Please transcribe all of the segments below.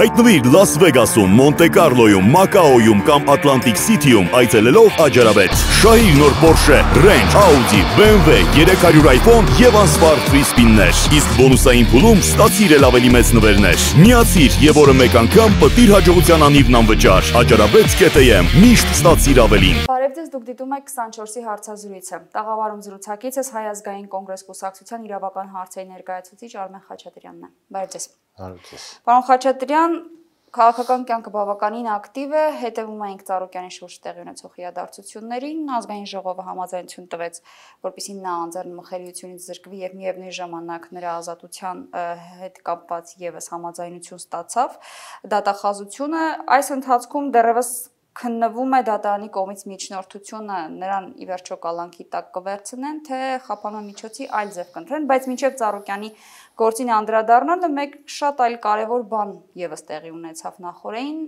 Հայտնվիր Լաս Վեգասում, Մոնտե Կարլոյում, Մակաոյում կամ Ատլանտիկ Սիթիում այցելելով աջարավետ։ Շահիր նոր Porsche, Range, Audi, BMW, 300 iPhone եւ անսպար free spin-ներ։ Իսկ բոնուսային փուլում ստացիր ել ավելի մեծ նվերներ։ Միացիր եւ օրը մեկ անգամ պտիր հաջողության անիվն անվճար։ Աջարավետ.am միշտ ստացիր ավելին։ Բարև ձեզ, դուք դիտում եք 24-ի հարցազրույցը։ Տաղավարում զրուցակիցս Հայ ազգային կոնգրես կուսակցության իրավական հարցերի ներկայացուցիչ Արմեն Խաչատրյանն է։ Բարև ձեզ։ Հարուցես։ Պարոն Խաչատրյան, քաղաքական կյանքը բավականին ակտիվ է, հետևում ենք Ծառուկյանի շուրջ տեղի ունեցող իրադարձություններին, ազգային ժողովը համաձայնություն տվեց, որպեսզի նա անձեռն մխելիությունից զրկվի եւ միևնույն ժամանակ նրա ազատության հետ կապված եւս համաձայնություն ստացավ։ Դատախազությունը այս ընթացքում դեռևս քննվում է դատարանի կողմից միջնորդությունը նրան ի վերջո կալանքի տակ կվերցնեն, թե խափանման միջոցի այլ ձև կընտրեն, բայց մինչև Ծառուկյանի գործին անդրադառնալը մեկ շատ այլ կարևոր բան եւս տեղի ունեցավ նախորդին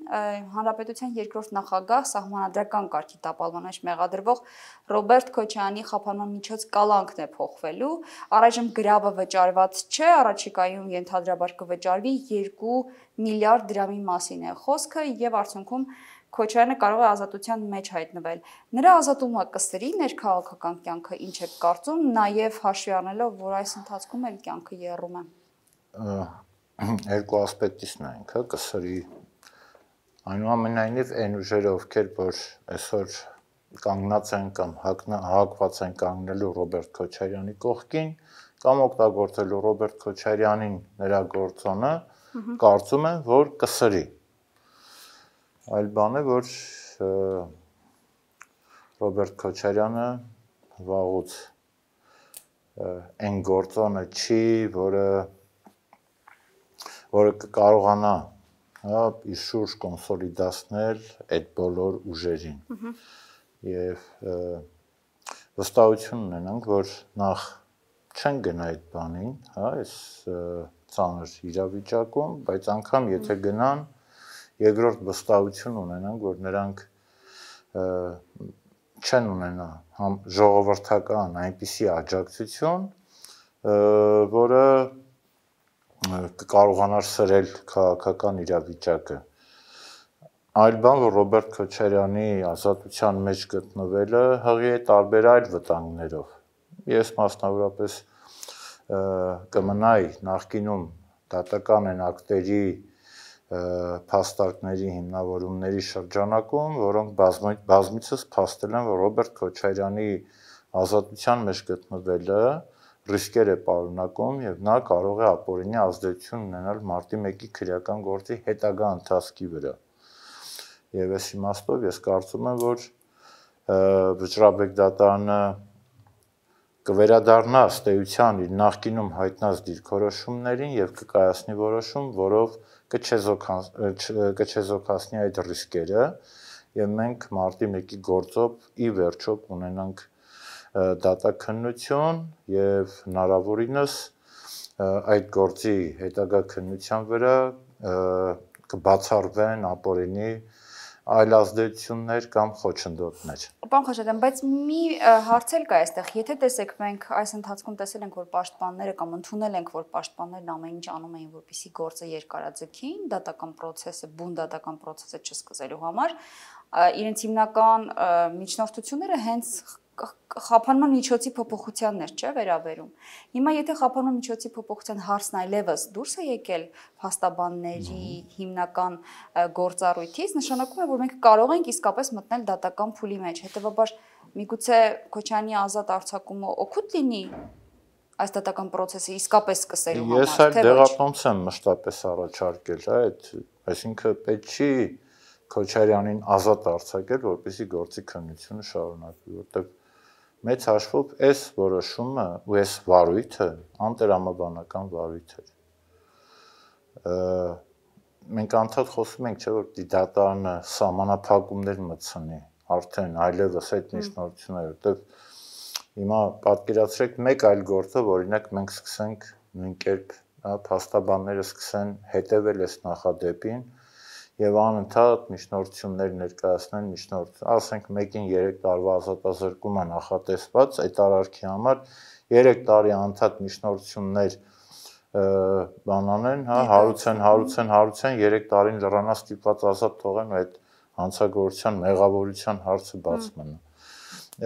հանրապետության երկրորդ նախագահ սահմանադրական կարգի տապալման մեջ մեղադրվող Ռոբերտ Քոչյանի խափանման միջոց կալանքն է փոխվելու առայժմ գրավը վճարված չէ առաջիկայում ենթադրաբար կվճարվի 2 միլիարդ դրամի մասին է խոսքը եւ արդյունքում Քոչարյանը կարող է ազատության մեջ հայտնվել։ Նրա ազատումը կսրի ներքաղաքական կյանքը, ինչ է կարծում, նաև հաշվի առնելով, որ այս ընթացքում էլ կյանքը երում է։ Երկու ասպեկտից նայենք, հա, կսրի այնուամենայնիվ այն ուժերը, ովքեր որ այսօր կանգնած են կամ հակված են կանգնելու Ռոբերտ Քոչարյանի կողքին կամ օգտագործելու Ռոբերտ Քոչարյանին նրա գործոնը, կարծում եմ, որ կսրի։ Ա Այլ բան է, որ Ռոբերտ Քոչարյանը վաղուց այն գործոնը չի, որը որը կարողանա հա իր շուրջ կոնսոլիդացնել այդ բոլոր ուժերին։ Եվ վստահություն ունենանք, որ նախ չեն գնա այդ բանին, հա, այս ծանր իրավիճակում, բայց անգամ եթե գնան, երկրորդ վստահություն ունենանք, որ նրանք չեն ունենա համ ժողովրդական այնպիսի աջակցություն, որը կարողանար սրել քաղաքական իրավիճակը։ Այլ բան, որ Ռոբերտ Քոչարյանի ազատության մեջ գտնվելը հղի է տարբեր այլ վտանգներով։ Ես մասնավորապես կմնայի նախկինում դատական են ակտերի փաստարկների հիմնավորումների շրջանակում, որոնք բազմի, բազմիցս փաստել են, որ Ռոբերտ Քոչարյանի ազատության մեջ գտնվելը ռիսկեր է պարունակում եւ նա կարող է ապօրինի ազդեցություն ունենալ մարտի 1-ի քրեական գործի հետագա ընթացքի վրա։ Եվ այս իմաստով ես կարծում եմ, որ վճռաբեկ դատարանը կվերադառնա ստեյության իր նախկինում հայտնած դիրքորոշումներին եւ կկայացնի որոշում, որով կչեզոքացնի այդ ռիսկերը եւ մենք մարտի 1-ի գործով ի վերջո կունենանք դատաքննություն եւ հնարավորինս այդ գործի հետագա քննության վրա կբացառվեն ապօրինի այլ ազդեցություններ կամ խոչընդոտներ։ Պարոն Խաչատրյան, բայց մի հարց էլ կա այստեղ։ Եթե տեսեք մենք այս ընթացքում տեսել ենք, որ պաշտպանները կամ ընդունել ենք, որ պաշտպաններն ամեն ինչ անում էին, որպեսզի գործը երկարաձգեին, դատական process-ը, բուն դատական process-ը չսկսելու համար, իրենց հիմնական միջնորդությունները հենց խափանման միջոցի փոփոխությաններ չէ վերաբերում։ Հիմա եթե խափանման միջոցի փոփոխության հարցն այլևս դուրս է եկել փաստաբանների հիմնական գործառույթից, նշանակում է, որ մենք կարող ենք իսկապես մտնել դատական փուլի մեջ։ Հետևաբար միգուցե Քոչյանի ազատ արձակումը օգուտ լինի այս դատական process-ը իսկապես սկսելու համար, թե ոչ։ Ես այդ դեղապոմս եմ մշտապես առաջարկել, հա, այդ այսինքն պետք չի Քոչարյանին ազատ արձակել, որպեսի գործի քննությունը շարունակվի, որտեղ մեծ հաշվով այս որոշումը ու այս վարույթը անտրամաբանական վարույթ է։ Մենք անդադ խոսում ենք, չէ՞ որ դիտատարանը համանախագումներ մցնի, արդեն այլևս այդ նշանությունները, որտեղ հիմա պատկերացրեք մեկ այլ գործը, օրինակ մենք սկսենք նույն կերպ հաստաբանները հա, սկսեն հետևել այս նախադեպին, եւ անընդհատ միջնորդություններ ներկայացնեն միջնորդ։ Ասենք 1-ին 3 տարվա ազատազրկումը նախատեսված այդ արարքի համար 3 տարի անընդհատ միջնորդություններ բանանեն, հա, հարուցեն, հարուցեն, հարուցեն 3 տարին լրանա ստիպված ազատ թողեն ու այդ հանցագործության մեղավորության հարցը բաց մնա։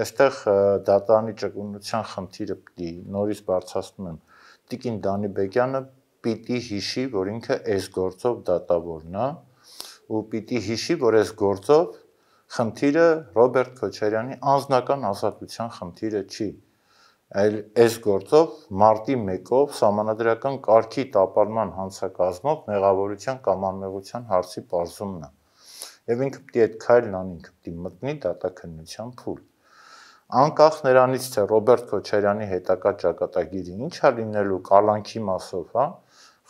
Այստեղ դատանի ճկունության խնդիրը պիտի նորից բարձրացնում եմ։ Տիկին Դանիբեկյանը պիտի հիշի, որ ինքը այս գործով դատավորն է, դա ու պիտի հիշի, որ այս գործով խնդիրը Ռոբերտ Քոչարյանի անձնական ազատության խնդիրը չի, այլ այս գործով մարտի 1-ով համանդրական կարգի տապալման հանցակազմով մեղավորության կամ անմեղության հարցի բարձումն է։ Եվ ինքը պիտի այդ քայլն անի, ինքը պիտի մտնի դատակնության փուլ։ Անկախ նրանից, թե Ռոբերտ Քոչարյանի հետակա ճակատագիրը ինչ է լինելու կալանքի մասով, հա,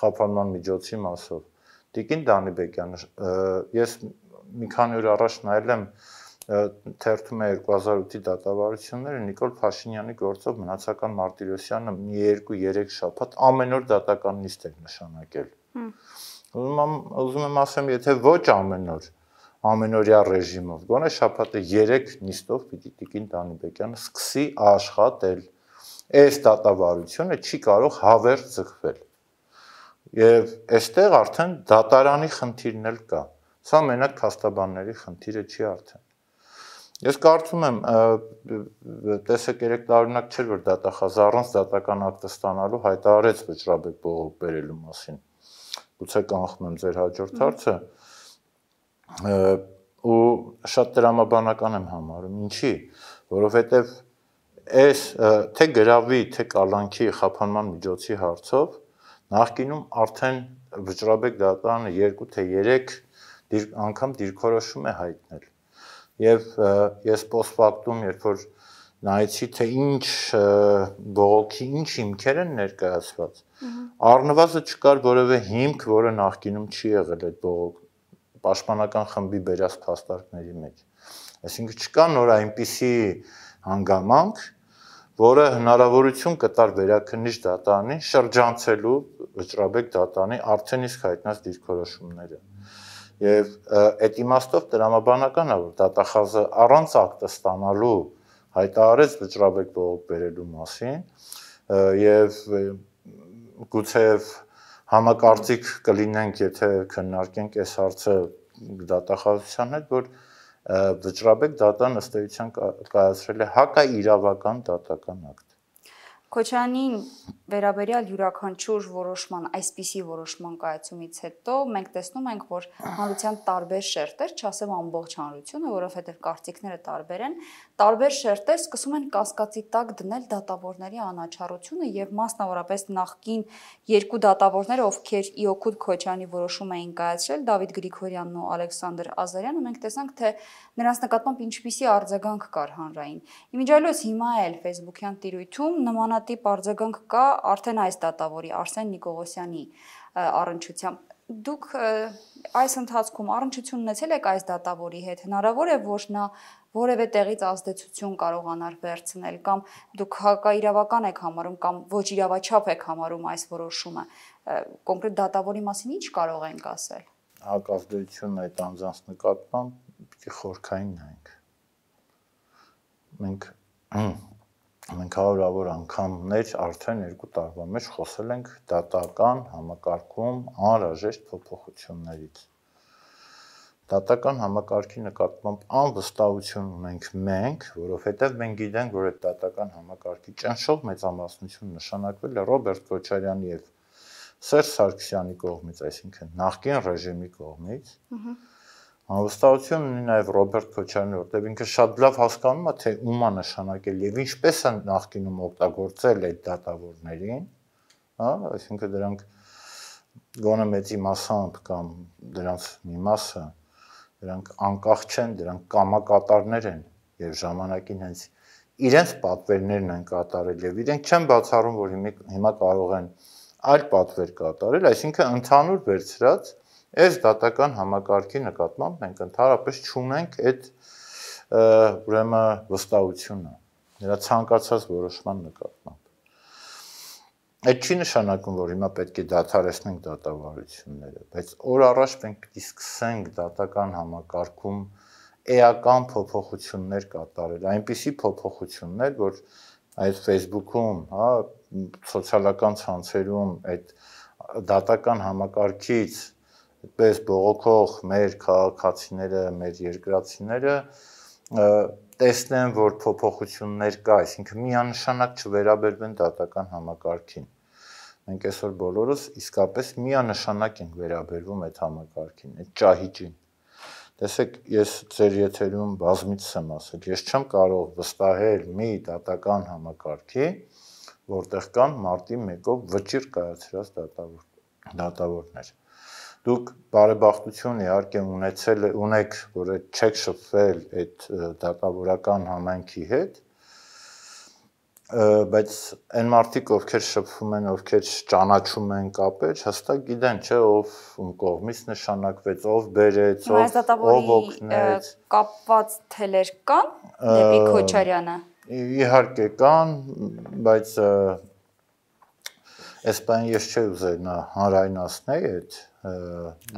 խափանման միջոցի մասով, Տիկին Դանիբեկյան, ես մի քանի օր առաջ նայել եմ թերթում է 2008-ի դատավարությունները Նիկոլ Փաշինյանի գործով մնացական Մարտիրոսյանը մի 2-3 շաբաթ ամեն օր դատական նիստ էր նշանակել։ Ուզում եմ ուզում եմ ասեմ, եթե ոչ ամեն օր, ամենօրյա ռեժիմով, գոնե շաբաթը 3 նիստով պիտի Տիկին Դանիբեկյանը սկսի աշխատել։ Այս դատավարությունը չի կարող հավերժ ձգվել։ Եվ այստեղ արդեն դատարանի խնդիրն էլ կա։ Սա մենակ փաստաբանների խնդիրը չի արդեն։ Ես կարծում եմ տեսեք 3 տարօրինակ չէր որ դատախազ առանց դատական ակտը ստանալու հայտարարեց Վճռաբեկ բողոք բերելու մասին։ Գուցե կանխում ձեր հաջորդ հարցը։ ու շատ դրամաբանական եմ համարում։ Ինչի՞, որովհետև այս թե գրավի, թե կալանքի խափանման միջոցի հարցով Նախկինում արդեն Վճռաբեկ դատարանը 2 թե 3 դիր, անգամ դիրքորոշում է հայտնել։ Եվ ես պոսֆակտում, երբ որ նայեցի թե ինչ բողոքի ինչ հիմքեր են ներկայացված, առնվազն չկար որևէ հիմք, որը նախկինում չի եղել այդ բողոք պաշտպանական խմբի վերած փաստարկների մեջ։ Այսինքն չկա նոր այնպիսի հանգամանք, որը հնարավորություն կտար վերաքննիչ դատարանին շրջանցելու Վճռաբեկ դատարանի արդեն իսկ հայտնած դիրքորոշումները։ Եվ այդ իմաստով դրամաբանական է, որ դատախազը առանց ակտը ստանալու հայտարարեց Վճռաբեկ բողոք բերելու մասին եւ գուցեև համակարծիք կլինենք, եթե քննարկենք այս հարցը դատախազության հետ, որ վճռաբեկ դատան ըստ էության կայացրել է հակաիրավական դատական ակտ Քոչանին վերաբերյալ յուրաքանչյուր որոշման, այսպիսի որոշման կայացումից հետո մենք տեսնում ենք, որ հանրության տարբեր շերտեր, չասեմ ամբողջ հանրությունը, որովհետև կարծիքները տարբեր են, տարբեր շերտեր սկսում են կասկածի տակ դնել դատավորների անաչառությունը եւ մասնավորապես նախկին երկու դատավորները, ովքեր Իոկուտ Քոչանի որոշում էին կայացրել, Դավիթ Գրիգորյանն ու Ալեքսանդր Ազարյանը, մենք տեսանք, թե նրանց նկատմամբ ինչպիսի արձագանք կար հանրային։ Իմիջիալոց հիմա էլ Facebook-յան տիրույթում նմանատիպ նմանատիպ արձագանք կա արդեն այս դատավորի Արսեն Նիկողոսյանի առընչությամբ դուք այս ընթացքում առնչություն ունեցել եք այս դատավորի հետ հնարավոր է որ նա որևէ տեղից ազդեցություն կարողանար վերցնել կամ դուք հակաիրավական եք համարում կամ ոչ իրավաչափ եք համարում այս որոշումը կոնկրետ դատավորի մասին ինչ կարող ենք ասել հակազդեցությունն այդ անձանց նկատմամբ պիտի խորքային նայենք մենք մենք հարյուրավոր անգամներ արդեն 2 տարվա մեջ խոսել ենք դատական համակարգում անհրաժեշտ փոփոխություններից։ Դատական համակարգի նկատմամբ անվստահություն ունենք մենք, որովհետև մենք գիտենք, որ այդ դատական համակարգի ճնշող մեծամասնություն նշանակվել է Ռոբերտ Քոչարյանի եւ Սերժ Սարգսյանի կողմից, այսինքն նախկին ռեժիմի կողմից։ Ահա Անվստահություն ունի նաև Ռոբերտ Քոչարյանը, որտեղ ինքը շատ լավ հասկանում է, թե ում է նշանակել եւ ինչպես է նախկինում օգտագործել այդ դատավորներին, հա, այսինքն դրանք գոնե մեծի մասամբ կամ դրանց մի մասը դրանք անկախ չեն, դրանք կամակատարներ են եւ ժամանակին հենց իրենց պատվերներն են կատարել եւ իրենք չեն բացառում, որ հիմա կարող են այլ պատվեր կատարել, այսինքն ընդհանուր վերցրած Այս դատական համակարգի նկատմամբ մենք ընդհանրապես չունենք այդ ուրեմն վստահությունը նրա ցանկացած որոշման նկատմամբ։ Այդ չի նշանակում, որ հիմա պետք է դադարեցնենք դատավարությունները, բայց օր առաջ մենք պիտի սկսենք դատական համակարգում էական փոփոխություններ կատարել, այնպիսի փոփոխություններ, որ այդ Facebook-ում, հա, սոցիալական ցանցերում այդ դատական համակարգից պես բողոքող մեր քաղաքացիները, մեր երկրացիները տեսնեն, որ փոփոխություններ կա, այսինքն միանշանակ չվերաբերվեն դատական համակարգին։ Մենք այսօր բոլորս իսկապես միանշանակ ենք վերաբերվում այդ համակարգին, այդ ճահիճին։ Տեսեք, ես ձեր եթերում բազմից եմ ասել, ես չեմ կարող վստահել մի դատական համակարգի, որտեղ կան մարտի 1-ով վճիր կայացրած դատավոր դատավորներ։ դատավոր դուք բարեբախտություն իհարկե ունեցել ունեք, որ չեք շփվել այդ դատավորական համայնքի հետ, բայց այն մարդիկ, ովքեր շփվում են, ովքեր ճանաչում են կապեր, հստակ գիտեն, չէ, ով ում կողմից նշանակվեց, ով բերեց, ով ով օգնեց։ Կապված թելեր կան դեպի Քոչարյանը։ Իհարկե կան, բայց այս բան ես չէի ուզենա հանրայնացնել այդ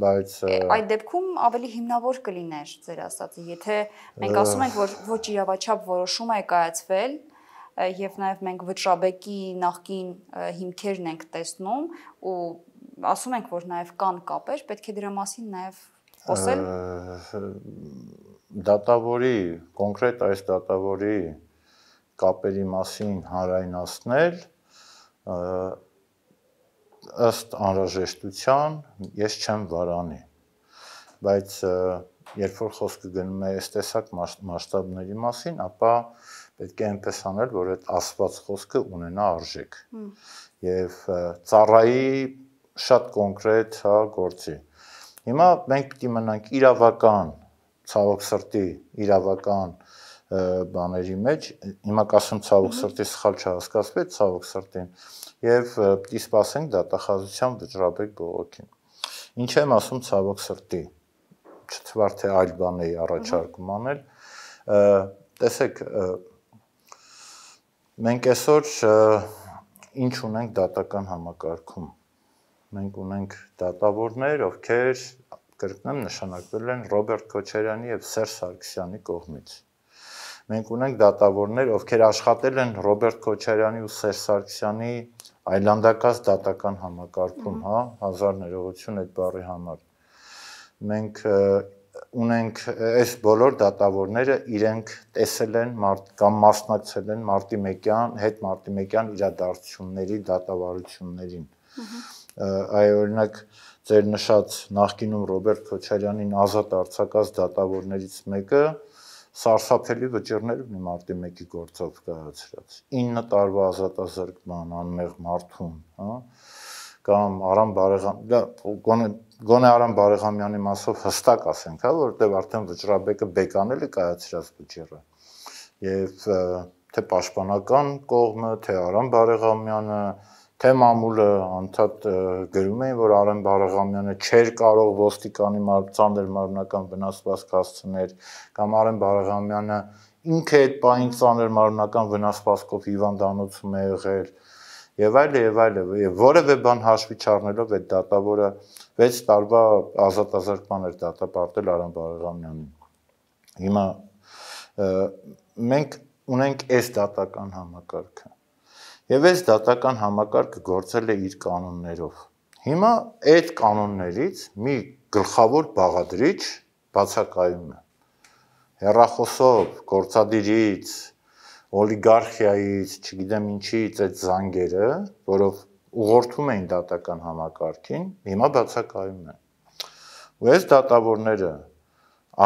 բայց այդ դեպքում ավելի հիմնավոր կլիներ ձեր ասածը, եթե մենք ասում ենք, որ ոչ իրավաչափ որոշում է կայացվել, եւ նաեւ մենք վճռաբեկի նախքին հիմքերն ենք տեսնում ու ասում ենք, որ նաեւ կան կապեր, պետք է դրա մասին նաեւ խոսել։ Դատավորի, կոնկրետ այս դատավորի կապերի մասին հանրայնացնել ըստ անհրաժեշտության ես չեմ վարանի։ Բայց երբ որ խոսքը գնում է այս տեսակ մասշտաբների մասին, ապա պետք է այնպես անել, որ այդ ասված խոսքը ունենա արժեք։ Եվ ծառայի շատ կոնկրետ հա գործի։ Հիմա մենք պիտի մնանք իրավական, ցավոք սրտի իրավական բաների մեջ հիմա կասեմ ցավոք սրտի սխալ չհասկացվեց ցավոք սրտին եւ պիտի սпасենք դատախազության վճռաբեկ բողոքին ինչ եմ ասում ցավոք սրտի չթվար թե այլ բան էի առաջարկում անել տեսեք մենք այսօր ինչ ունենք դատական համակարգում մենք ունենք դատավորներ ովքեր կրկնեմ նշանակվել են Ռոբերտ Քոչարյանի եւ Սերժ Սարգսյանի կողմից Մենք ունենք դատավորներ, ովքեր աշխատել են Ռոբերտ Քոչարյանի ու Սերժ Սարգսյանի այլանդակած դատական համակարգում, հա, հազար ներողություն այդ բառի համար։ Մենք ունենք այս բոլոր դատավորները իրենք տեսել են մարդ կամ մասնակցել են մարտի 1-յան հետ մարտի 1-յան իրադարձությունների դատավարություններին։ Այ օրինակ ձեր նշած նախկինում Ռոբերտ Քոչարյանին ազատ արձակած դատավորներից մեկը սարսափելի վճիռներ ունի մարտի 1-ի գործով կայացրած 9 տարվա ազատազրկման անմեղ մարդուն, հա կամ Արամ Բարեգամ, դա գոնե գոնե Արամ Բարեգամյանի մասով հստակ ասենք, հա, որտեղ արդեն վճռաբեկը բեկանել է կայացրած վճիռը։ Եվ թե պաշտպանական կողմը, թե Արամ Բարեգամյանը, թե մամուլը անդադ գրում էին, որ Արեն Բարաղամյանը չէր կարող ոստիկանի ծանր մարմնական վնասվածք հասցնել, կամ Արեն Բարաղամյանը ինքը այդ պահին ծանր մարմնական վնասվածքով հիվանդանոցում է եղել, եւ այլ եւ այլ եւ որևէ բան հաշվի չառնելով այդ դատավորը 6 տարվա ազատազրկման էր դատապարտել Արեն Բարաղամյանին։ Հիմա մենք ունենք այս դատական համակարգը Եվ այս դատական համակարգը գործել է իր կանոններով։ Հիմա այդ կանոններից մի գլխավոր բաղադրիչ բացակայում է։ Հերախոսով, գործադիրից, օլիգարխիայից, չգիտեմ ինչից այդ զանգերը, որով ուղղորդում էին դատական համակարգին, հիմա բացակայում են։ Ու այս դատավորները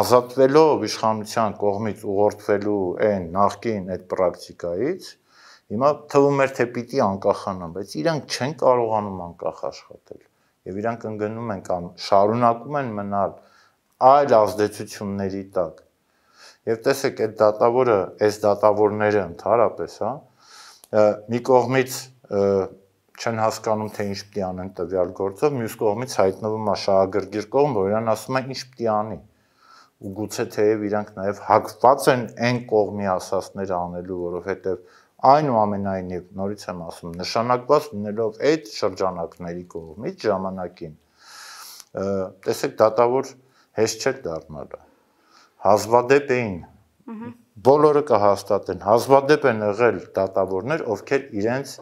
ազատվելով իշխանության կողմից ուղղորդվելու այն նախկին այդ պրակտիկայից Հիմա թվում էր թե պիտի անկախանան, բայց իրանք չեն կարողանում անկախ աշխատել եւ իրանք ընկնում են կամ շարունակում են մնալ այլ ազդեցությունների տակ։ Եվ տեսեք, այդ դատավորը, այս դատավորները ընդհանրապես, հա, մի կողմից չեն հասկանում թե ինչ պիտի անեն տվյալ գործով, մյուս կողմից հայտնվում է շահագրգիռ կողմ, որ իրան ասում է ինչ պիտի անի։ Ու գուցե թեև իրանք նաև հակված են այն կողմի ասածները անելու, որովհետև Այնուամենայնիվ նորից եմ ասում, նշանակված լինելով այդ շրջանակների կողմից ժամանակին տեսեք դատավոր հեշտ չէ դառնալը։ Հազվադեպ էին բոլորը կհաստատեն, հազվադեպ են եղել դատավորներ, ովքեր իրենց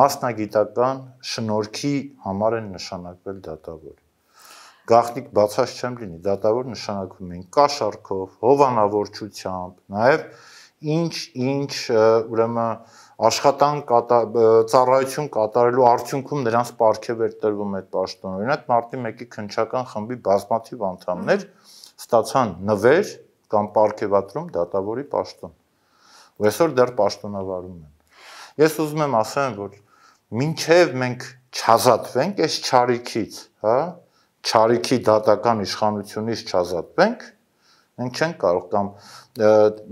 մասնագիտական շնորհքի համար են նշանակվել դատավոր գախնիկ բացած չեմ լինի, դատավոր նշանակվում են կաշառքով, հովանավորչությամբ, նաև ինչ ինչ ուրեմն աշխատանք ծառայություն կատարելու արդյունքում նրանց պարգև էր տրվում այդ պաշտոն։ Օրինակ մարտի 1-ի քնչական խմբի բազմաթիվ անդամներ ստացան նվեր կամ պարգևատրում դատավորի պաշտոն։ Ու այսօր դեռ պաշտոնավարում են։ Ես ուզում եմ ասեմ, որ մինչև մենք չազատվենք այս ճարիքից, հա, ճարիքի դատական իշխանությունից չազատվենք, Մենք չենք կարող կամ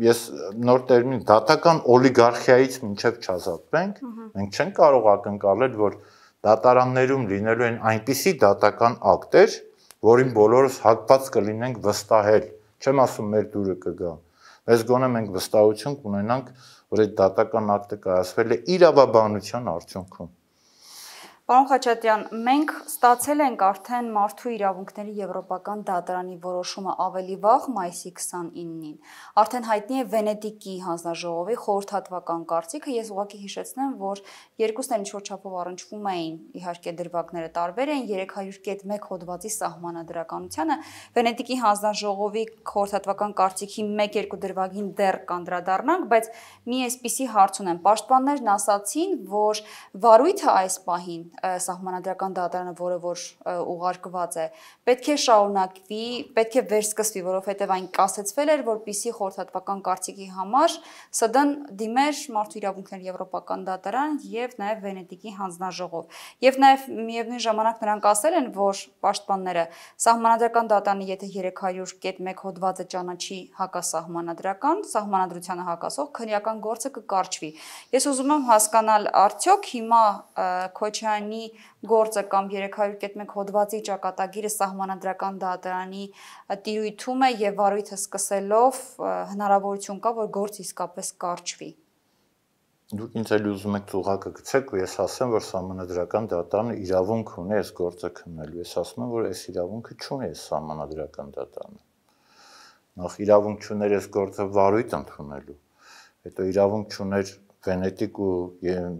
ես նոր տերմին դատական օլիգարխիայից մինչև չազատվենք, մենք չենք կարող ակնկալել, որ դատարաններում լինելու են այնպիսի դատական ակտեր, որին բոլորս հակված կլինենք վստահել։ Չեմ ասում մեր դուրը կգա։ Բայց գոնե մենք վստահություն կունենանք, որ այդ դատական ակտը կայացվել է իրավաբանության արդյունքում։ Պարոն Խաչատյան, մենք ստացել ենք արդեն Մարդու իրավունքների Եվրոպական դատարանի որոշումը ավելի վաղ մայիսի 29-ին։ Արդեն հայտնի է Վենետիկի հանձնաժողովի խորհրդատվական կարծիքը։ Ես ուղղակի հիշեցնեմ, որ երկուսն էլ ինչ-որ չափով առնչվում էին, իհարկե դրվագները տարբեր են 300.1 հոդվածի սահմանադրականությանը։ Վենետիկի հանձնաժողովի խորհրդատվական կարծիքի 1-2 դրվագին դեռ կանդրադառնանք, բայց մի այսպիսի հարց ունեմ։ Պաշտպաններն ասացին, որ վարույթը այս պահին սահմանադրական դատարանը, որը որ ուղարկված է, պետք է շարունակվի, պետք է վերսկսվի, որովհետև այն կասեցվել էր, որpիսի խորհրդատվական կարծիքի համար ՍԴՆ դիմեր մարդու իրավունքների եվրոպական դատարան եւ նաեւ Վենետիկի հանձնաժողով։ Եվ նաեւ միևնույն ժամանակ նրանք ասել են, որ պաշտպանները սահմանադրական դատարանը եթե 300.1 հոդվածը ճանաչի հակասահմանադրական, սահմանադրությանը հակասող քրեական գործը կկարճվի։ Ես ուզում եմ հասկանալ արդյոք հիմա Քոչյան Հայաստանի գործը կամ 301 հոդվածի ճակատագիրը սահմանադրական դատարանի տիրույթում է եւ վարույթը սկսելով հնարավորություն կա, որ գործ իսկապես կարճվի։ Դուք ինձ էլ ուզում եք ծուղակը գցեք, ես ասեմ, որ համանդրական դատարանը իրավունք ունի այս գործը քննելու։ Ես ասում եմ, որ այս իրավունքը չունի այս համանդրական դատարանը։ Նախ իրավունք չուներ այս գործը վարույթ ընդունելու։ Հետո իրավունք չուներ վենետիկ ու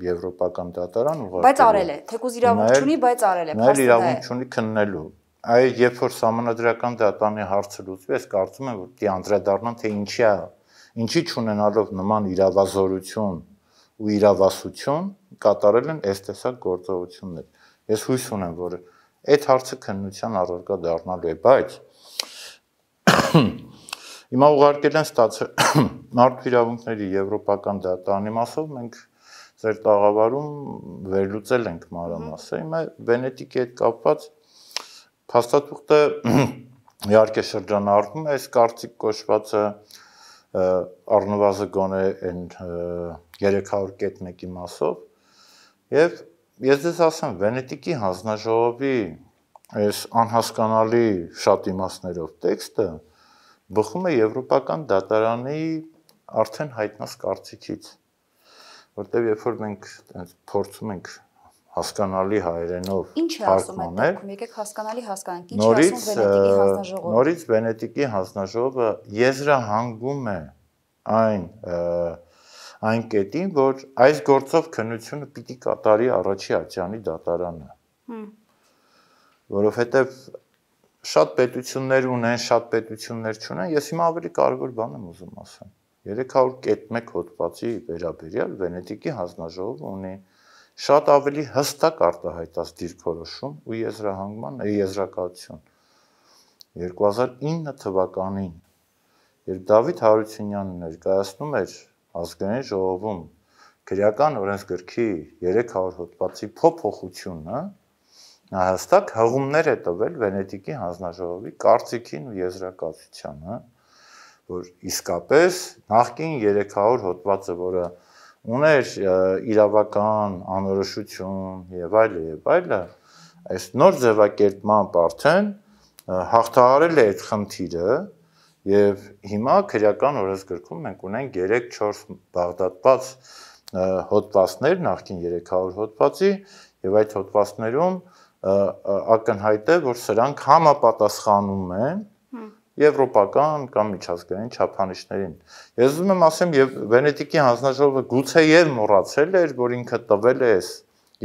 եվրոպական դատարան ուղարկել։ Բայց արել է, թեկուզ իրավունք չունի, բայց արել է։ Նա իրավունք չունի քննելու։ Այ երբ որ համանդրական դատարանի հարցը լուծվի, ես կարծում եմ որ դի անդրադառնան թե ինչի է, ինչի չունենալով նման իրավազորություն ու իրավասություն կատարել են այս տեսակ գործողություններ։ Ես հույս ունեմ, որ այդ հարցը քննության առարկա դառնալու է, բայց Հիմա ուղարկել են ստացել մարդու իրավունքների եվրոպական դատարանի մասով մենք ծեր տաղավարում վերլուծել ենք մանրամասը։ Հիմա Վենետիկի հետ կապված փաստաթուղթը իհարկե շրջանառվում է, այս կարծիք կոչվածը առնվազն գոնե այն 300 կետ 1-ի մասով եւ ես դες ասեմ Վենետիկի հանձնաժողովի այս անհասկանալի շատ իմաստներով տեքստը բխում է եվրոպական դատարանի արդեն հայտնած կարծիքից որտեվ երբ որ մենք այնց փորձում ենք հասկանալի հայերենով ինչ է ասում այդ դեպքում եկեք հասկանալի հասկանանք ինչ է ասում վենետիկի հանձնաժողովը նորից վենետիկի հանձնաժողովը եզրահանգում է այն այն կետին որ այս գործով քննությունը պիտի կատարի առաջի ացյանի դատարանը որովհետև շատ պետություններ ունեն, շատ պետություններ չունեն, ես հիմա ավելի կարևոր բան եմ ուզում ասեմ։ 301 հոդվածի վերաբերյալ Վենետիկի հանձնաժողովը ունի շատ ավելի հստակ արտահայտած դիրքորոշում ու եզրահանգման եզրակացություն 2009 թվականին երբ Դավիթ Հարությունյանը ներկայացնում էր ազգային ժողովում քրեական օրենսգրքի 300 հոդվածի փոփոխությունը նա հստակ հղումներ է տվել Վենետիկի հանձնաժողովի կարծիքին ու եզրակացությանը, որ իսկապես նախկին 300 հոդվածը, որը ուներ իրավական անորոշություն եւ այլն եւ այլը, այս նոր ձևակերպմամբ արդեն հաղթահարել է այդ խնդիրը եւ հիմա քրեական օրենսգրքում մենք ունենք 3-4 բաղդատված հոդվածներ, նախքին 300 հոդվածի եւ այդ հոդվածներում ակնհայտ է, որ սրանք համապատասխանում են եվրոպական կամ միջազգային չափանիշներին։ Ես ուզում եմ ասեմ, եւ Վենետիկի հանձնաժողովը գուցե եւ մոռացել էր, որ ինքը տվել է այս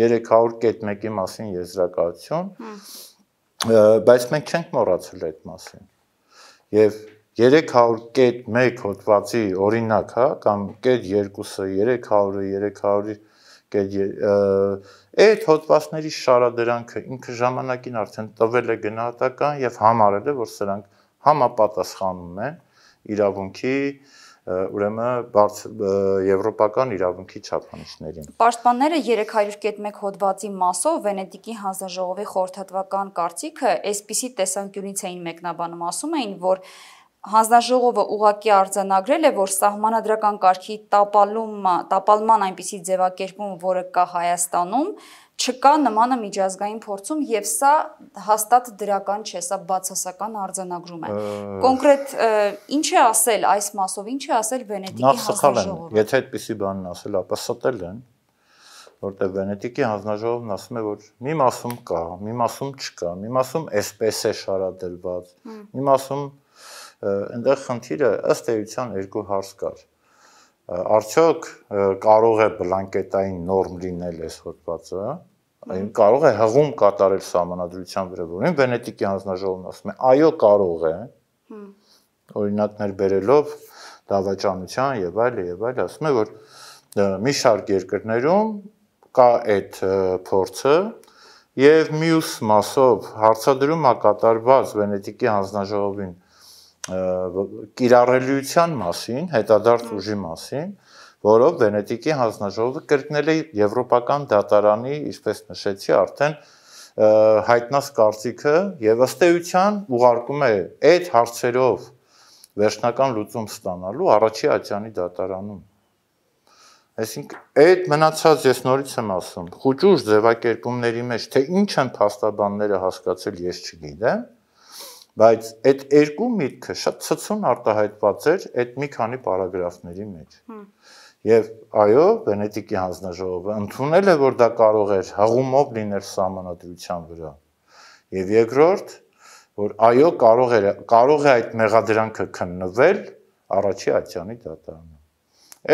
300.1-ի մասին եզրակացություն, բայց մենք չենք մոռացել այդ մասին։ Եվ 300.1 հոդվածի օրինակ, հա, կամ կետ 2-ը 300-ը 300-ի Այդ հոդվածների շարադրանքը ինքը ժամանակին արդեն տվել է գնահատական եւ համարել է, որ սրանք համապատասխանում են իրավունքի ուրեմն եվրոպական իրավունքի չափանիշներին։ Պաշտպանները 301 հոդվածի մասով Վենետիկի հանձնաժողովի խորհրդատվական կարծիքը այսպիսի տեսանկյունից էին մեկնաբանում, ասում էին, որ հանձնաժողովը ուղակի արձանագրել է, որ սահմանադրական կարգի տապալումը, տապալման այնպիսի ձևակերպում, որը կա Հայաստանում, չկա նմանը միջազգային փորձում եւ սա հաստատ դրական չէ, սա բացասական արձանագրում է։ Կոնկրետ ինչ է ասել այս մասով, ինչ է ասել Վենետիկի հանձնաժողովը։ Եթե այդպիսի բանն ասել, ապա ստել են, որտեղ Վենետիկի հանձնաժողովն ասում է, որ մի մասում կա, մի մասում չկա, մի մասում էսպես է շարադրված, մի մասում այնտեղ խնդիրը ըստ էության երկու հարց կար։ Արդյոք կարող է բլանկետային նորմ լինել այս հոդվածը, այն կարող է հղում կատարել համանadrության վրա, որին Վենետիկի հանձնաժողովն ասում է, այո, կարող է։ Օրինակներ բերելով դավաճանության եւ այլ եւ այլ ասում է, որ մի շարք երկրներում կա այդ փորձը, եւ մյուս մասով հարցադրում է կատարված Վենետիկի հանձնաժողովին կիրառելիության մասին, հետադարձ ուժի մասին, որով Վենետիկի հանձնաժողովը կրկնել է եվրոպական դատարանի, ինչպես նշեցի, արդեն հայտնած կարծիքը եւ ըստ էության ուղարկում է այդ հարցերով վերջնական լուծում ստանալու առաջի աճանի դատարանում։ Այսինքն այդ մնացած ես նորից եմ ասում, խոճուժ ձևակերպումների մեջ թե ինչ են փաստաբանները հասկացել, ես չգիտեմ, բայց այդ երկու միտքը շատ ցցուն արտահայտված էր այդ մի քանի պարագրաֆների մեջ։ Եվ այո, Վենետիկի հանձնաժողովը ընդունել է, որ դա կարող էր հղումով լինել համանadrության վրա։ Եվ երկրորդ, որ այո, կարող է կարող է այդ մեղադրանքը քննվել առաջի Աթյանի դատարանում։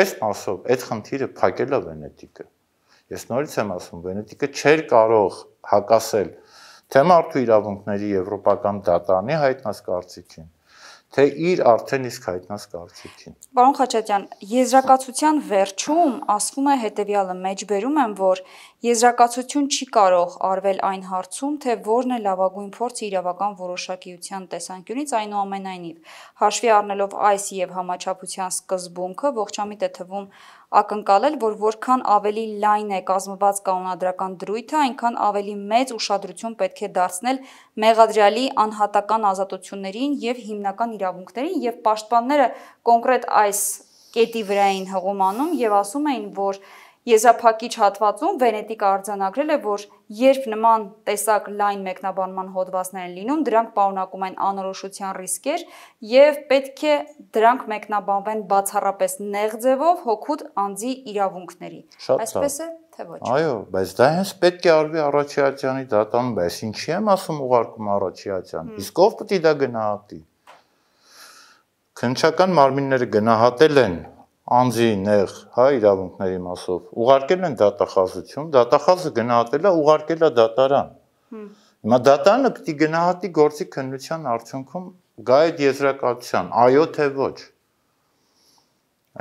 Այս մասով այդ խնդիրը փակել է Վենետիկը։ Ես նորից եմ ասում, Վենետիկը չէր կարող հակասել թե մարդու իրավունքների եվրոպական դատարանի հայտնած կարծիքին, թե իր արդեն իսկ հայտնած կարծիքին։ Պարոն Խաչատյան, եզրակացության վերջում ասվում է հետևյալը, մեջբերում եմ, որ եզրակացություն չի կարող արվել այն հարցում, թե որն է լավագույն փորձը իրավական որոշակիության տեսանկյունից, այնուամենայնիվ հաշվի առնելով այս եւ համաչափության սկզբունքը, ողջամիտ է թվում ակնկալել, որ որքան ավելի լայն է կազմված կանոնադրական դրույթը, այնքան ավելի մեծ ուշադրություն պետք է դարձնել մեղադրյալի անհատական ազատություններին եւ հիմնական իրավունքներին եւ պաշտպանները կոնկրետ այս կետի վրա էին հղում անում եւ ասում էին, որ Եզափակիչ հատվածում Վենետիկը արձանագրել է, որ երբ նման տեսակ լայն մեկնաբանման հոդվածներ են լինում, դրանք պարունակում են անորոշության ռիսկեր եւ պետք է դրանք մեկնաբանվեն բացառապես նեղ ձևով հոգուտ անձի իրավունքների։ Այսպես է, թե ոչ։ Այո, բայց դա հենց պետք է արվի Արաչիացյանի դատանում, բայց ինչի եմ ասում ուղարկում Արաչիացյան։ Իսկ ով պետք է դա գնահատի։ Քնչական մարմինները գնահատել են անձի նեղ, հա, իրավունքների մասով։ Ուղարկել են դատախազություն, դատախազը գնահատել է, ուղարկել է դատարան։ Հիմա դատարանը պիտի գնահատի գործի քննության արդյունքում գա այդ եզրակացության, այո թե ոչ։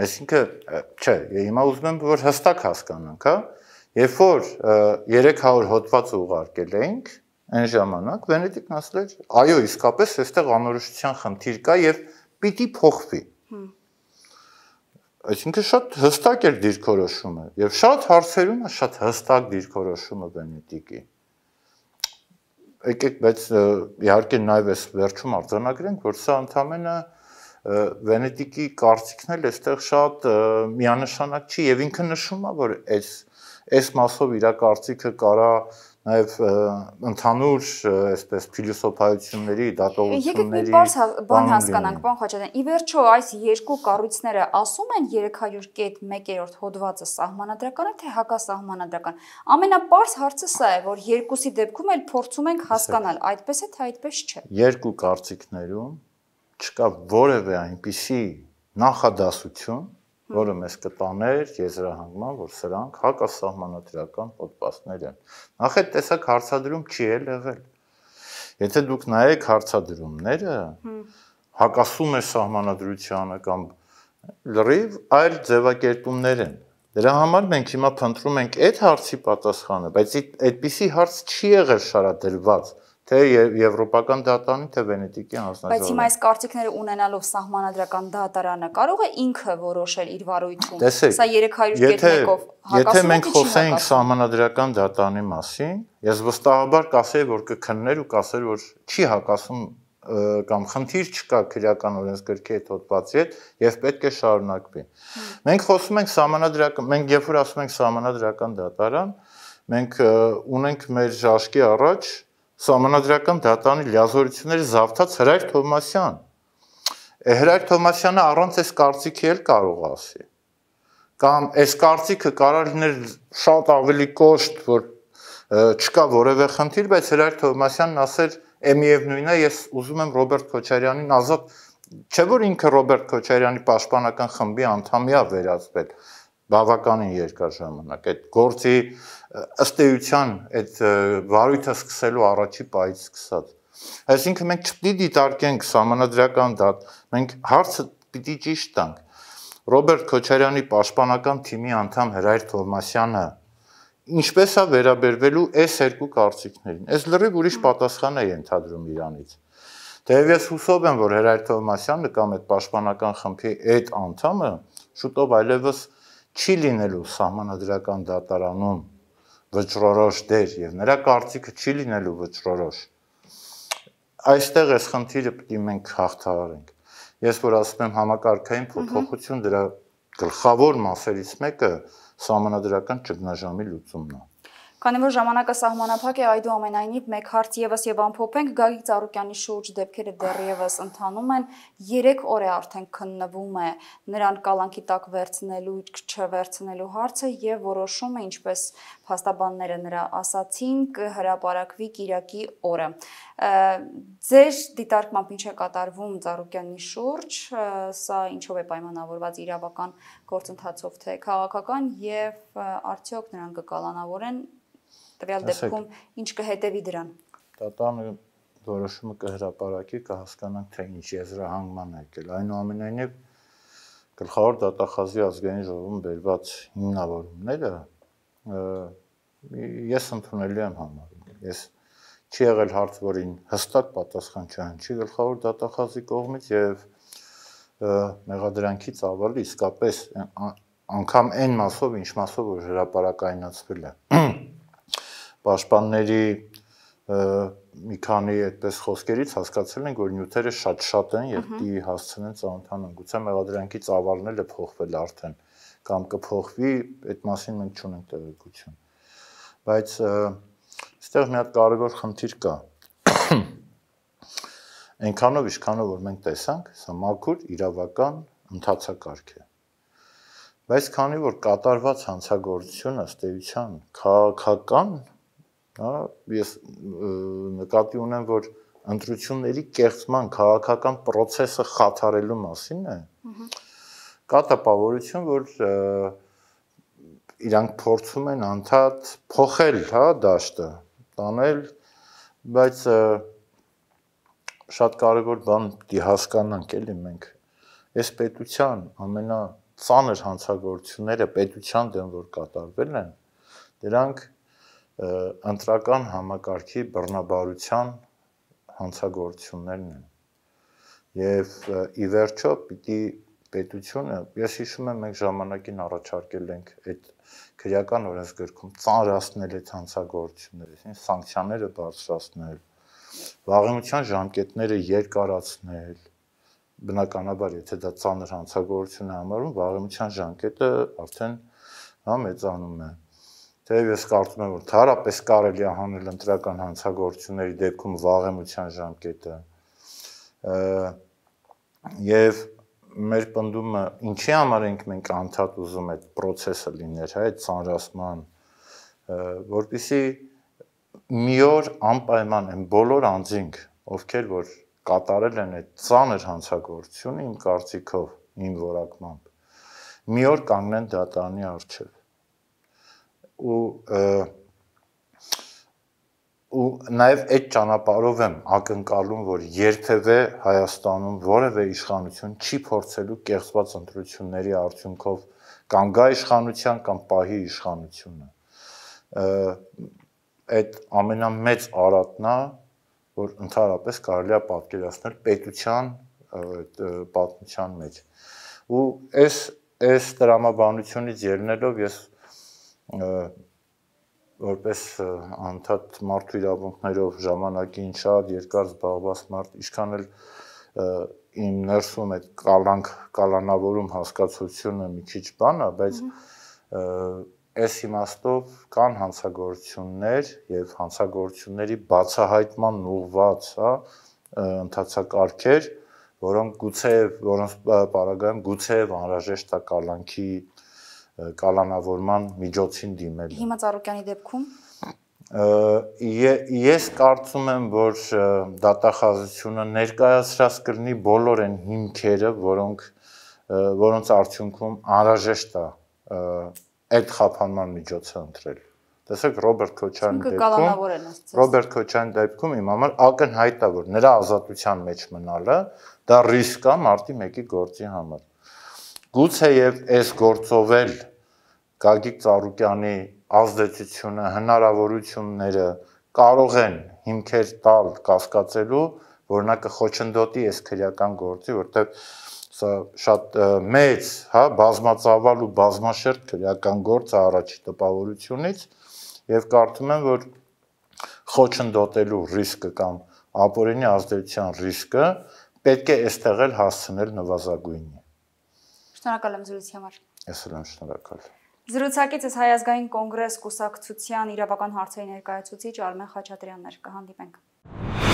Այսինքն, չէ, հիմա ուզում եմ որ հստակ հասկանանք, հա, երբ որ 300 հոդված ուղարկել էինք, այն ժամանակ Վենետիկն ասել էր, այո, իսկապես այստեղ անորոշության խնդիր կա եւ պիտի փոխվի։ Հմ այսինքն շատ հստակ էր դիրքորոշումը եւ շատ հարցերում շատ հստակ դիրքորոշումը Բենեդիկի եկեք բայց իհարկե նաեւ այս վերջում արձանագրենք որ սա ընդամենը Վենետիկի կարծիքն էլ այստեղ շատ միանշանակ չի եւ ինքը նշում է որ այս այս մասով իր կարծիքը կարա նաև ընդհանուր այսպես փիլիսոփայությունների դատողությունների Եկեք մի բարձ հա, բան հասկանանք, պարոն Խաչատրյան։ Ի վերջո այս երկու կառույցները ասում են 300.1-րդ հոդվածը սահմանադրական է թե հակասահմանադրական։ Ամենապարզ հարցը սա է, որ երկուսի դեպքում էլ փորձում ենք հասկանալ, այդպես է թե այդպես չէ։ Երկու կարծիքներում չկա որևէ այնպիսի նախադասություն, որը մեզ կտաներ եզրահանգման, որ սրանք հակասահմանադրական պատպաստներ են։ Նախ այդ տեսակ հարցադրում չի էլ եղել։ Եթե դուք նայեք հարցադրումները, հակասում է սահմանադրությանը կամ լրիվ այլ ձևակերպումներ են։ Դրա համար մենք հիմա փնտրում ենք այդ հարցի պատասխանը, բայց այդպիսի հարց չի եղել շարադրված։ այդ թե եվրոպական դատարանի, թե վենետիկի հանձնաժողովի։ Բայց հիմա այս կարծիքները ունենալով սահմանադրական դատարանը կարող է ինքը որոշել իր վարույթում։ Սա 300 կետերով Եթե մենք խոսենք սահմանադրական դատարանի մասին, ես վստահաբար կասեի, որ կքններ ու կասեր, որ չի հակասում կամ խնդիր չկա քրեական օրենսգրքի այդ հոդվածի հետ եւ պետք է շարունակվի։ Մենք խոսում ենք սահմանադրական, մենք երբ որ ասում ենք սահմանադրական դատարան, մենք ունենք մեր ժաշկի առաջ Սամանադրական դատանի լիազորությունների զավթած Հրայր Թոմասյան։ Է Հրայր Թոմասյանը առանց այս կարծիքի էլ կարող ասի։ Կամ այս կարծիքը կարող լիներ շատ ավելի կոշտ, որ չկա որևէ խնդիր, բայց Հրայր Թոմասյանն ասել է միևնույնն է, ես ուզում եմ Ռոբերտ Քոչարյանին ազատ չէ որ ինքը Ռոբերտ Քոչարյանի պաշտպանական խմբի անդամի է վերածվել բավականին երկար ժամանակ այդ գործի ըստ էության այդ վարույթը սկսելու առաջի պայից սկսած։ Այսինքն մենք չպիտի դիտարկենք համանդրական դա, մենք հարցը պիտի ճիշտ տանք։ Ռոբերտ Քոչարյանի պաշտպանական թիմի անդամ Հրայր Թովմասյանը ինչպես է վերաբերվելու այս երկու կարծիքներին։ Այս լրիվ ուրիշ պատասխան է ենթադրում Իրանից։ Դեև ես հուսով եմ, որ Հրայր Թովմասյանը կամ այդ պաշտպանական խմբի այդ անդամը շուտով այլևս չի լինելու համանդրական դատարանում վճռորոշ դեր եւ նրա կարծիքը չի լինելու վճռորոշ։ Այստեղ էս խնդիրը պիտի մենք հաղթահարենք։ Ես որ ասում եմ համակարգային փոփոխություն դրա գլխավոր մասերից մեկը համանդրական ճգնաժամի լուծումն է Քանի որ ժամանակը սահմանափակ է, այդուամենայնիվ մեկ հարց եւս եւ ամփոփենք Գագիկ Ծառուկյանի շուրջ դեպքերը դեռևս ընթանում են։ 3 օր է արդեն քննվում է նրան կալանքի տակ վերցնելու չվերցնելու հարցը եւ որոշումը, ինչպես փաստաբանները նրա ասացին, կհրապարակվի Կիրակի օրը։ Ձեր դիտարկմամբ ինչ է կատարվում Ծառուկյանի շուրջ, սա ինչով է պայմանավորված իրավական գործընթացով թե քաղաքական եւ արդյոք նրան կկալանավորեն տվյալ դեպքում ինչ կհետևի դրան։ Տատանը որոշումը կհրապարակի, կհասկանանք թե ինչ եզրահանգման է եկել։ Այնուամենայնիվ գլխավոր դատախազի ազգային ժողովում բերված հիմնավորումները ես ընդունելի եմ համարում։ Ես չի եղել հարց, որին հստակ պատասխան չհնչի գլխավոր դատախազի կողմից եւ մեղադրանքից ավելի իսկապես անգամ այն մասով, ինչ մասով որ հրաապարակայնացվել է պաշտպանների մի քանի այդպես խոսքերից հասկացել ենք, որ նյութերը շատ-շատ են եւ դի հասցնեն ծանոթան ընկուցա մեղադրանքի ծավալն էլ է փոխվել արդեն կամ կփոխվի, այդ մասին մենք չունենք տեղեկություն։ Բայց այստեղ մի հատ կարևոր խնդիր կա։ Այնքանով իշքանով որ մենք տեսանք, սա մաքուր իրավական ընդհանցակարգ է։ Բայց քանի որ կատարված հանցագործությունը ըստ էության քաղաքական հա, ես նկատի ունեմ, որ ընտրությունների կերտման քաղաքական process-ը խաթարելու մասին է։ Կա տպավորություն, որ իրանք փորձում են անդադ փոխել, հա, դաշտը, տանել, բայց շատ կարևոր բան պիտի հասկանանք, էլի մենք այս պետության ամենա ծանր հանցագործությունները պետության դեմ որ կատարվել են, դրանք ընտրական համակարգի բռնաբարության հանցագործություններն են։ Եվ ի վերջո պիտի պետությունը, ես հիշում եմ, մենք ժամանակին առաջարկել ենք այդ քրեական օրենսգրքում ծանրացնել այդ հանցագործությունները, այսինքն սանկցիաները բարձրացնել, վաղեմության ժամկետները երկարացնել, բնականաբար եթե դա ծանր հանցագործություն է համարվում, վաղեմության ժամկետը արդեն հա մեծանում է։ Ա, Թեև ես կարծում եմ, որ թարապես կարելի է հանել ընտրական հանցագործությունների դեպքում վաղեմության ժամկետը։ Եվ մեր ըմբռնումը ինչի համար ենք մենք անդադ ուզում այդ process-ը լիներ, հա, այդ ծանրացման, որբիսի մի օր անպայման այն բոլոր անձինք, ովքեր որ կատարել են այդ ծանր հանցագործությունը իմ կարծիքով, իմ որակմամբ, մի օր կանգնեն դատարանի առջև ու ու նաև այդ ճանապարհով եմ ակնկալում, որ երբևէ Հայաստանում որևէ իշխանություն չի փորձելու կեղծված ընտրությունների արդյունքով կամ գա իշխանության կամ պահի իշխանությունը։ Այդ ամենամեծ արատն է, որ ընդհանրապես կարելի է պատկերացնել պետության այդ պատմության մեջ։ Ու այս այս դրամաբանությունից ելնելով ես որպես անդադ մարդու իրավունքներով ժամանակին շատ երկար զբաղված մարդ, ինչքան էլ իմ ներսում այդ կալանք կալանավորում հասկացությունը մի քիչ բան է, բայց այս իմաստով կան հանցագործություններ եւ հանցագործությունների բացահայտման ուղված, հա, ընթացակարգեր, որոնք գուցե որոնց պարագայում գուցե անհրաժեշտ է կալանքի կալանավորման միջոցին դիմել։ Հիմա Ծառուկյանի դեպքում ես կարծում եմ, որ դատախազությունը ներկայացրած կրնի բոլոր այն հիմքերը, որոնք որոնց արդյունքում անհրաժեշտ է այդ խափանման միջոցը ընտրել։ Տեսեք Ռոբերտ Քոչարյանի դեպքում Ռոբերտ Քոչարյանի դեպքում իմ համար ակնհայտ է, որ նրա ազատության մեջ մնալը դա ռիսկ է մարտի 1-ի գործի համար։ Գուցեև այս գործով էլ Գագիկ Ծառուկյանի ազդեցությունը, հնարավորությունները կարող են հիմքեր տալ կասկածելու, որ նա կխոչընդոտի այս քրեական գործի, որտեղ սա շատ մեծ, հա, բազմածավալ ու բազմաշերտ քրեական գործ է առաջի տպավորությունից եւ կարծում եմ, որ խոչընդոտելու ռիսկը կամ ապօրինի ազդեցության ռիսկը պետք է այստեղ էլ հասցնել նվազագույնի։ Շնորհակալ եմ զրույցի համար։ Ես էլ եմ շնորհակալ։ Զրուցակիցս Հայազգային կոնգրես կուսակցության իրավական հարցերի ներկայացուցիչ Արմեն Խաչատրյանն էր կհանդիպենք։